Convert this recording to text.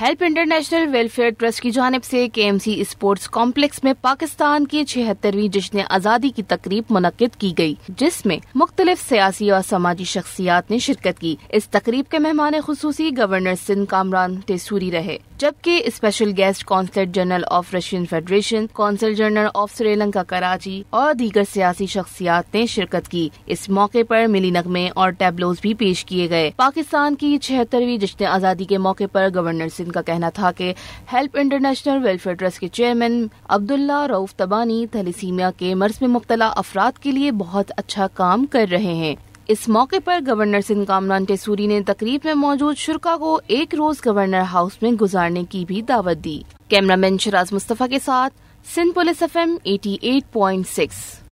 help international welfare trust की जानब से केएमसी स्पोर्ट्स कॉम्प्लेक्स में पाकिस्तान की छिहत्तरवीं जश्न आज़ादी की तकरीब मुनद की गई जिसमें मुख्तलिफ सियासी और समाजी शख्सियात ने शिरकत की इस तकरीब के मेहमान खसूसी गवर्नर सिंध कामरान तेसूरी रहे जबकि special guest consulate general of Russian federation consul general of Sri Lanka Karachi और दीगर सियासी शख्सियात ने शिरकत की इस मौके पर मिली नगमे और टेबलोज भी पेश किए गए पाकिस्तान की छिहत्तरवीं जश्न आज़ादी के मौके पर गवर्नर सिंह का कहना था कि हेल्प इंटरनेशनल वेलफेयर ट्रस्ट के चेयरमैन अब्दुल्ला रऊफ तबानी थलीसीमिया के मर्ज में मुबतला अफराद के लिए बहुत अच्छा काम कर रहे हैं इस मौके पर गवर्नर सिंह कामरान टेसूरी ने तकरीब में मौजूद शुरा को एक रोज गवर्नर हाउस में गुजारने की भी दावत दी कैमरामैन शराज मुस्तफ़ा के साथ Sindh police F M eighty eight point six